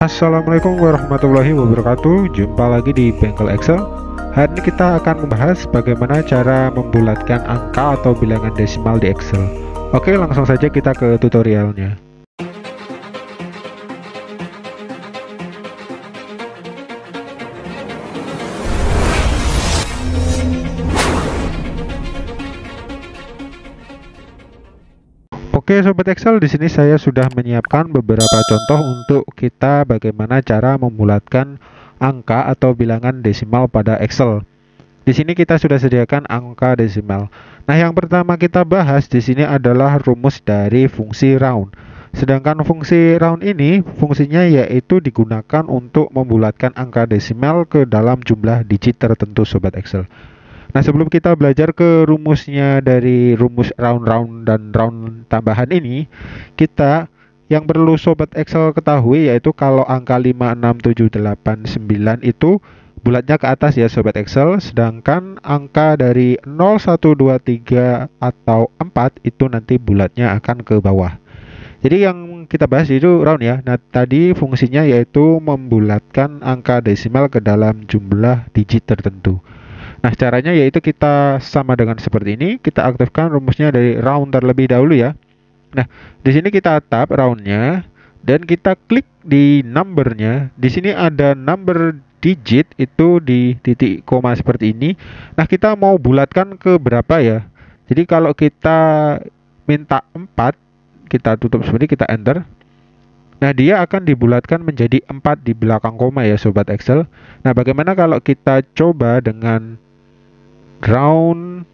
Assalamualaikum warahmatullahi wabarakatuh Jumpa lagi di Bengkel Excel Hari ini kita akan membahas bagaimana cara membulatkan angka atau bilangan desimal di Excel Oke langsung saja kita ke tutorialnya Oke sobat Excel, di sini saya sudah menyiapkan beberapa contoh untuk kita bagaimana cara membulatkan angka atau bilangan desimal pada Excel. Di sini kita sudah sediakan angka desimal. Nah, yang pertama kita bahas di sini adalah rumus dari fungsi round. Sedangkan fungsi round ini fungsinya yaitu digunakan untuk membulatkan angka desimal ke dalam jumlah digit tertentu sobat Excel. Nah, sebelum kita belajar ke rumusnya dari rumus round-round dan round tambahan ini, kita yang perlu sobat Excel ketahui yaitu kalau angka 5, 6, 7, 8, 9 itu bulatnya ke atas ya sobat Excel, sedangkan angka dari 0, 1, 2, 3 atau 4 itu nanti bulatnya akan ke bawah. Jadi yang kita bahas itu round ya. Nah, tadi fungsinya yaitu membulatkan angka desimal ke dalam jumlah digit tertentu. Nah, caranya yaitu kita sama dengan seperti ini, kita aktifkan rumusnya dari round terlebih dahulu ya. Nah, di sini kita tap roundnya dan kita klik di numbernya. Di sini ada number digit itu di titik koma seperti ini. Nah, kita mau bulatkan ke berapa ya? Jadi kalau kita minta 4, kita tutup seperti kita enter. Nah, dia akan dibulatkan menjadi 4 di belakang koma ya sobat Excel. Nah, bagaimana kalau kita coba dengan round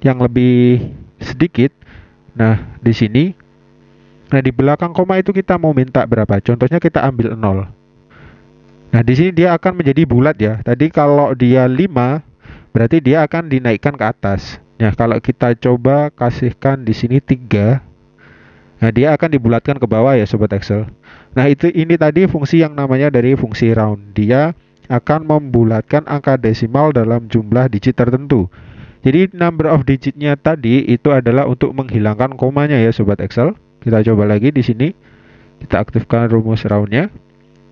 yang lebih sedikit. Nah, di sini nah di belakang koma itu kita mau minta berapa? Contohnya kita ambil 0. Nah, di sini dia akan menjadi bulat ya. Tadi kalau dia 5 berarti dia akan dinaikkan ke atas. Nah, kalau kita coba kasihkan di sini 3 Nah, dia akan dibulatkan ke bawah ya sobat Excel. Nah, itu ini tadi fungsi yang namanya dari fungsi round. Dia akan membulatkan angka desimal dalam jumlah digit tertentu. Jadi number of digitnya tadi itu adalah untuk menghilangkan komanya ya sobat Excel. Kita coba lagi di sini. Kita aktifkan rumus roundnya.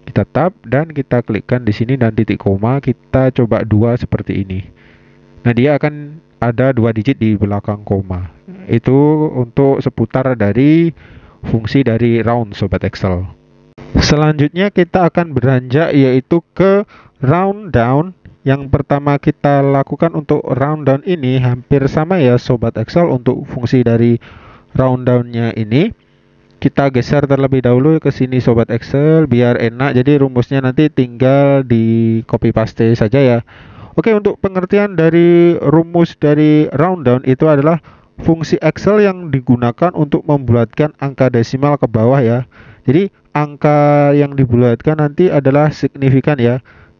Kita tap dan kita klikkan di sini dan titik koma kita coba dua seperti ini. Nah dia akan ada dua digit di belakang koma. Itu untuk seputar dari fungsi dari round sobat Excel. Selanjutnya kita akan beranjak yaitu ke round down. Yang pertama kita lakukan untuk round down ini hampir sama ya sobat Excel untuk fungsi dari round downnya ini. Kita geser terlebih dahulu ke sini sobat Excel biar enak. Jadi rumusnya nanti tinggal di copy paste saja ya. Oke, untuk pengertian dari rumus dari round down itu adalah fungsi Excel yang digunakan untuk membulatkan angka desimal ke bawah ya. Jadi angka yang dibulatkan nanti adalah signifikan ya.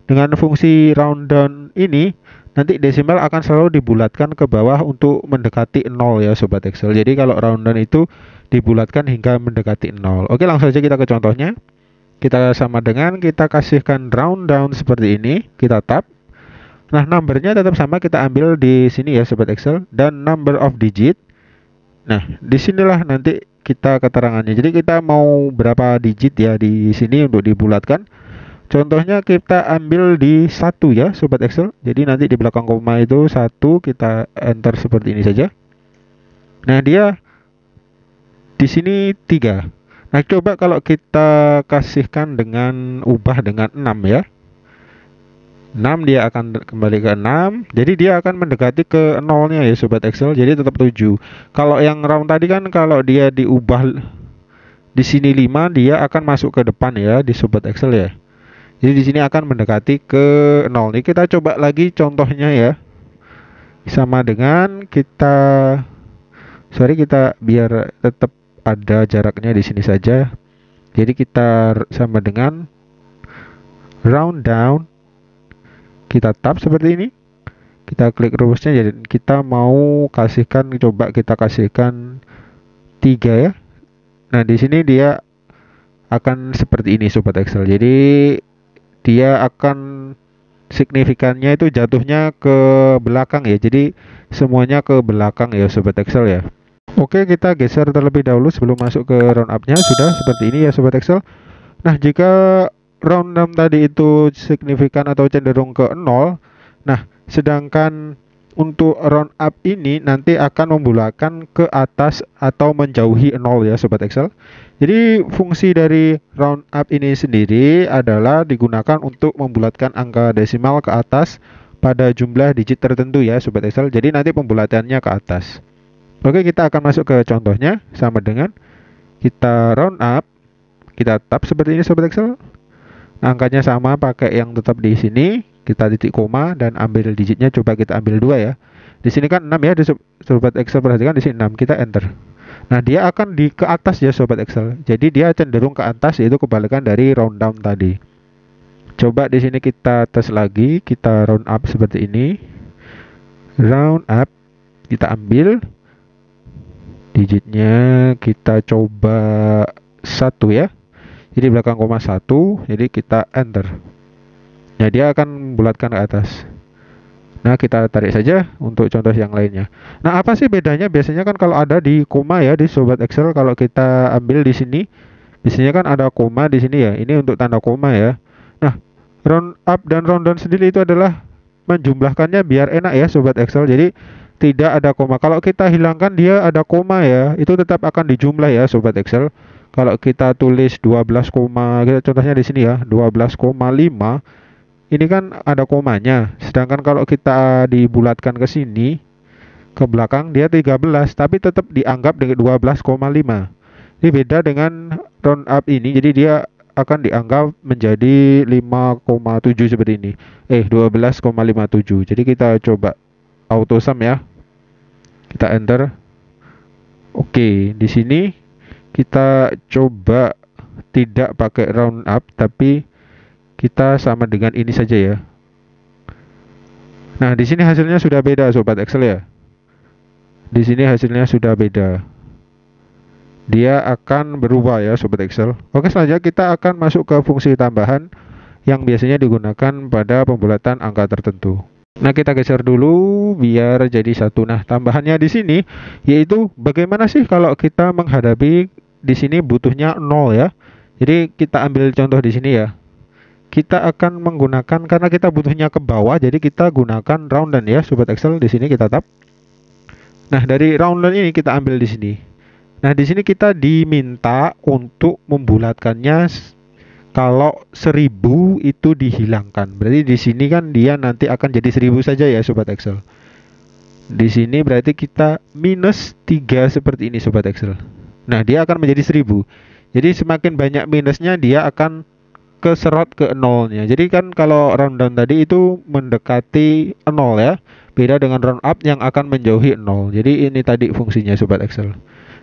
Dengan fungsi round down ini nanti desimal akan selalu dibulatkan ke bawah untuk mendekati nol ya sobat Excel. Jadi kalau round down itu dibulatkan hingga mendekati nol. Oke, langsung saja kita ke contohnya. Kita sama dengan kita kasihkan round down seperti ini, kita tap. Nah, numbernya tetap sama kita ambil di sini ya sobat Excel dan number of digit. Nah, disinilah nanti kita keterangannya. Jadi kita mau berapa digit ya di sini untuk dibulatkan. Contohnya kita ambil di satu ya sobat Excel. Jadi nanti di belakang koma itu satu kita enter seperti ini saja. Nah, dia di sini tiga. Nah, coba kalau kita kasihkan dengan ubah dengan 6 ya. 6 dia akan kembali ke 6 jadi dia akan mendekati ke nolnya ya sobat Excel jadi tetap 7 kalau yang round tadi kan kalau dia diubah di sini 5 dia akan masuk ke depan ya di sobat Excel ya jadi di sini akan mendekati ke nol nih. kita coba lagi contohnya ya sama dengan kita sorry kita biar tetap ada jaraknya di sini saja jadi kita sama dengan round down kita tap seperti ini kita klik rumusnya jadi kita mau kasihkan coba kita kasihkan tiga ya nah di sini dia akan seperti ini sobat Excel jadi dia akan signifikannya itu jatuhnya ke belakang ya jadi semuanya ke belakang ya sobat Excel ya Oke kita geser terlebih dahulu sebelum masuk ke round up nya sudah seperti ini ya sobat Excel nah jika round 6 tadi itu signifikan atau cenderung ke nol nah sedangkan untuk round up ini nanti akan membulatkan ke atas atau menjauhi nol ya sobat Excel. Jadi fungsi dari round up ini sendiri adalah digunakan untuk membulatkan angka desimal ke atas pada jumlah digit tertentu ya sobat Excel. Jadi nanti pembulatannya ke atas. Oke, kita akan masuk ke contohnya sama dengan kita round up, kita tap seperti ini sobat Excel angkanya sama pakai yang tetap di sini kita titik koma dan ambil digitnya coba kita ambil dua ya di sini kan 6 ya di sobat Excel perhatikan di sini 6 kita enter nah dia akan di ke atas ya sobat Excel jadi dia cenderung ke atas yaitu kebalikan dari round down tadi coba di sini kita tes lagi kita round up seperti ini round up kita ambil digitnya kita coba satu ya jadi belakang koma satu jadi kita enter nah dia akan bulatkan ke atas Nah, kita tarik saja untuk contoh yang lainnya. Nah, apa sih bedanya? Biasanya kan kalau ada di koma ya di sobat Excel kalau kita ambil di sini biasanya kan ada koma di sini ya. Ini untuk tanda koma ya. Nah, round up dan round down sendiri itu adalah menjumlahkannya biar enak ya sobat Excel. Jadi tidak ada koma. Kalau kita hilangkan dia ada koma ya, itu tetap akan dijumlah ya sobat Excel kalau kita tulis 12, kita contohnya di sini ya 12,5 ini kan ada komanya sedangkan kalau kita dibulatkan ke sini ke belakang dia 13 tapi tetap dianggap dengan 12,5 ini beda dengan round up ini jadi dia akan dianggap menjadi 5,7 seperti ini eh 12,57 jadi kita coba auto ya kita enter oke di sini kita coba tidak pakai round up tapi kita sama dengan ini saja ya nah di sini hasilnya sudah beda sobat excel ya di sini hasilnya sudah beda dia akan berubah ya sobat excel oke selanjutnya kita akan masuk ke fungsi tambahan yang biasanya digunakan pada pembulatan angka tertentu Nah, kita geser dulu biar jadi satu. Nah, tambahannya di sini yaitu bagaimana sih kalau kita menghadapi di sini butuhnya nol ya. Jadi kita ambil contoh di sini ya. Kita akan menggunakan karena kita butuhnya ke bawah, jadi kita gunakan round dan ya, sobat Excel. Di sini kita tap. Nah, dari round roundan ini kita ambil di sini. Nah, di sini kita diminta untuk membulatkannya kalau 1000 itu dihilangkan. Berarti di sini kan dia nanti akan jadi 1000 saja ya sobat Excel. Di sini berarti kita minus 3 seperti ini sobat Excel. Nah, dia akan menjadi 1000. Jadi semakin banyak minusnya dia akan keserot ke nolnya. Jadi kan kalau round down tadi itu mendekati nol ya. Beda dengan round up yang akan menjauhi nol. Jadi ini tadi fungsinya sobat Excel.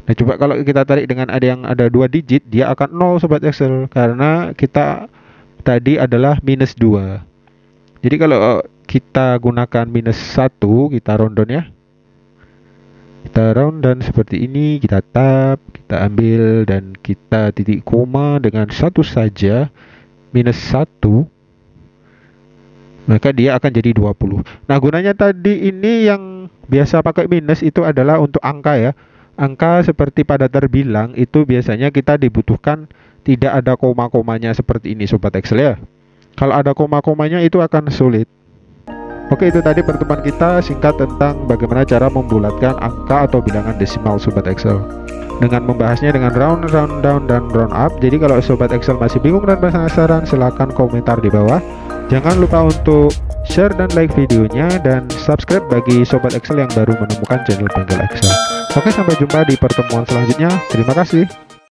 Nah, coba kalau kita tarik dengan ada yang ada dua digit, dia akan nol sobat Excel karena kita tadi adalah minus 2. Jadi kalau eh, kita gunakan minus 1, kita round down ya kita round dan seperti ini kita tap, kita ambil dan kita titik koma dengan satu saja minus satu maka dia akan jadi 20 nah gunanya tadi ini yang biasa pakai minus itu adalah untuk angka ya angka seperti pada terbilang itu biasanya kita dibutuhkan tidak ada koma-komanya seperti ini sobat Excel ya kalau ada koma-komanya itu akan sulit Oke itu tadi pertemuan kita singkat tentang bagaimana cara membulatkan angka atau bilangan desimal Sobat Excel dengan membahasnya dengan round, round down, dan round up jadi kalau Sobat Excel masih bingung dan penasaran silahkan komentar di bawah jangan lupa untuk share dan like videonya dan subscribe bagi Sobat Excel yang baru menemukan channel Bengkel Excel Oke sampai jumpa di pertemuan selanjutnya terima kasih